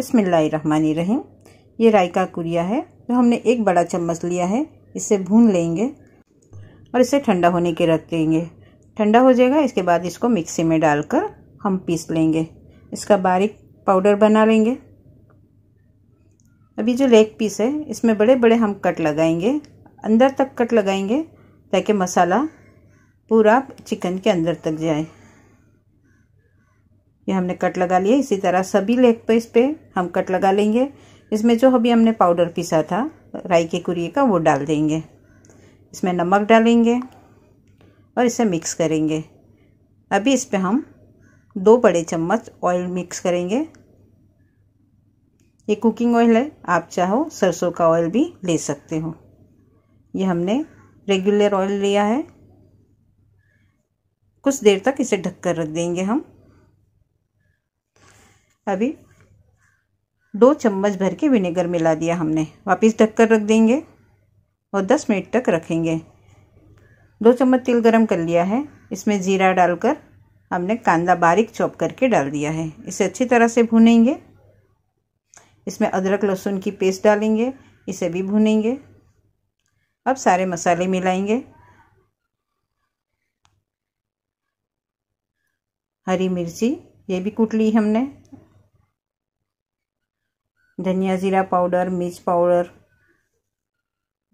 बिसमीम ये राई का कुरिया है जो हमने एक बड़ा चम्मच लिया है इसे भून लेंगे और इसे ठंडा होने के रख देंगे ठंडा हो जाएगा इसके बाद इसको मिक्सी में डालकर हम पीस लेंगे इसका बारीक पाउडर बना लेंगे अभी जो लेग पीस है इसमें बड़े बड़े हम कट लगाएंगे अंदर तक कट लगाएंगे ताकि मसाला पूरा चिकन के अंदर तक जाए ये हमने कट लगा लिया इसी तरह सभी लेग इस पर हम कट लगा लेंगे इसमें जो अभी हमने पाउडर पीसा था राई के कुरिए का वो डाल देंगे इसमें नमक डालेंगे और इसे मिक्स करेंगे अभी इस पर हम दो बड़े चम्मच ऑयल मिक्स करेंगे ये कुकिंग ऑयल है आप चाहो सरसों का ऑयल भी ले सकते हो ये हमने रेगुलर ऑयल लिया है कुछ देर तक इसे ढककर रख देंगे हम अभी दो चम्मच भर के विनेगर मिला दिया हमने वापस ढककर रख देंगे और दस मिनट तक रखेंगे दो चम्मच तिल गरम कर लिया है इसमें जीरा डालकर हमने कांदा बारीक चॉप करके डाल दिया है इसे अच्छी तरह से भूनेंगे इसमें अदरक लहसुन की पेस्ट डालेंगे इसे भी भूनेंगे अब सारे मसाले मिलाएंगे हरी मिर्ची ये भी कूट ली हमने धनिया ज़ीरा पाउडर मिर्च पाउडर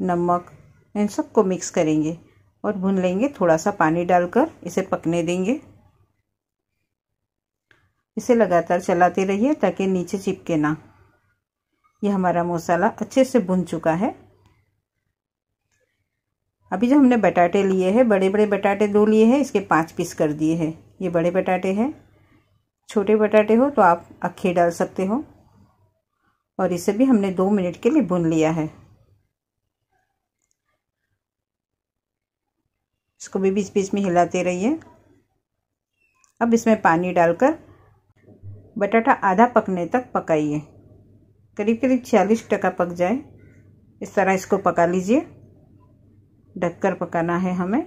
नमक इन सबको मिक्स करेंगे और भून लेंगे थोड़ा सा पानी डालकर इसे पकने देंगे इसे लगातार चलाते रहिए ताकि नीचे चिपके ना ये हमारा मसाला अच्छे से भुन चुका है अभी जो हमने बटाटे लिए हैं बड़े बड़े बटाटे दो लिए हैं इसके पाँच पीस कर दिए हैं ये बड़े बटाटे हैं छोटे बटाटे हो तो आप अखे डाल सकते हो और इसे भी हमने दो मिनट के लिए भून लिया है इसको भी बीच बीच में हिलाते रहिए अब इसमें पानी डालकर बटाटा आधा पकने तक पकाइए करीब करीब छियालीस टका पक जाए इस तरह इसको पका लीजिए ढककर पकाना है हमें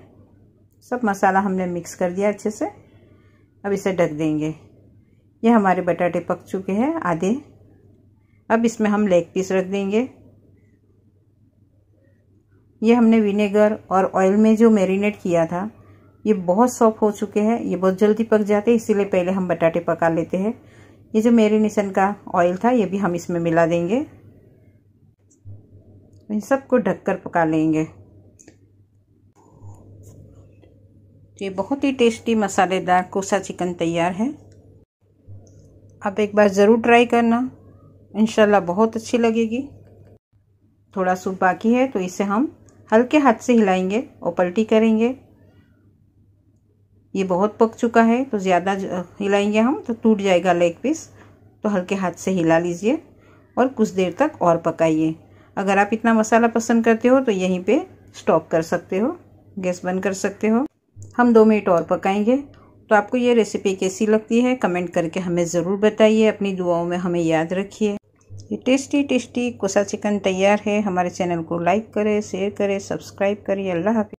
सब मसाला हमने मिक्स कर दिया अच्छे से अब इसे ढक देंगे ये हमारे बटाटे पक चुके हैं आधे अब इसमें हम लेग पीस रख देंगे ये हमने विनेगर और ऑयल में जो मैरिनेट किया था ये बहुत सॉफ्ट हो चुके हैं ये बहुत जल्दी पक जाते हैं इसीलिए पहले हम बटाटे पका लेते हैं ये जो मेरीनेशन का ऑयल था ये भी हम इसमें मिला देंगे इन सबको ढककर पका लेंगे तो ये बहुत ही टेस्टी मसालेदार कोसा चिकन तैयार है आप एक बार ज़रूर ट्राई करना इन बहुत अच्छी लगेगी थोड़ा सूप बाकी है तो इसे हम हल्के हाथ से हिलाएंगे और पलटी करेंगे ये बहुत पक चुका है तो ज़्यादा हिलाएंगे हम तो टूट जाएगा लेग पीस तो हल्के हाथ से हिला लीजिए और कुछ देर तक और पकाइए अगर आप इतना मसाला पसंद करते हो तो यहीं पे स्टॉप कर सकते हो गैस बंद कर सकते हो हम दो मिनट और पकाएंगे तो आपको ये रेसिपी कैसी लगती है कमेंट करके हमें ज़रूर बताइए अपनी दुआओं में हमें याद रखिए ये टेस्टी टेस्टी कोसा चिकन तैयार है हमारे चैनल को लाइक करें शेयर करें सब्सक्राइब करिए अल्लाह हाफि